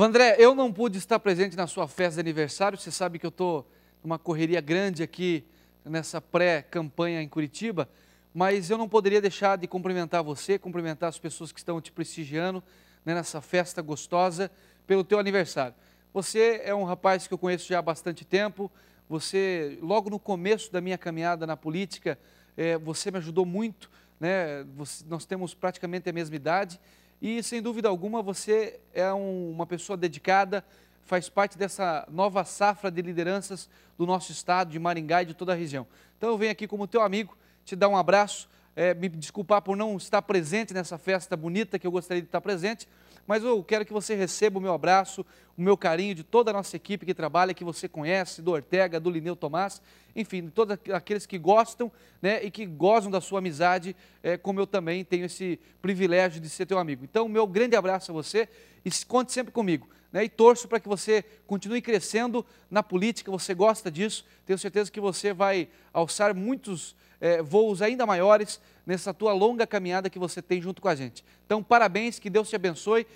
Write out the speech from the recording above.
Vandré, eu não pude estar presente na sua festa de aniversário, você sabe que eu estou numa correria grande aqui nessa pré-campanha em Curitiba, mas eu não poderia deixar de cumprimentar você, cumprimentar as pessoas que estão te prestigiando né, nessa festa gostosa pelo teu aniversário. Você é um rapaz que eu conheço já há bastante tempo, você, logo no começo da minha caminhada na política, é, você me ajudou muito, né? Você, nós temos praticamente a mesma idade e sem dúvida alguma você é um, uma pessoa dedicada, faz parte dessa nova safra de lideranças do nosso estado, de Maringá e de toda a região. Então eu venho aqui como teu amigo, te dar um abraço é, me desculpar por não estar presente nessa festa bonita que eu gostaria de estar presente, mas eu quero que você receba o meu abraço, o meu carinho de toda a nossa equipe que trabalha, que você conhece, do Ortega, do Lineu Tomás, enfim, de todos aqueles que gostam né, e que gozam da sua amizade, é, como eu também tenho esse privilégio de ser teu amigo. Então, meu grande abraço a você e conte sempre comigo né? e torço para que você continue crescendo na política, você gosta disso, tenho certeza que você vai alçar muitos é, voos ainda maiores nessa tua longa caminhada que você tem junto com a gente. Então, parabéns, que Deus te abençoe,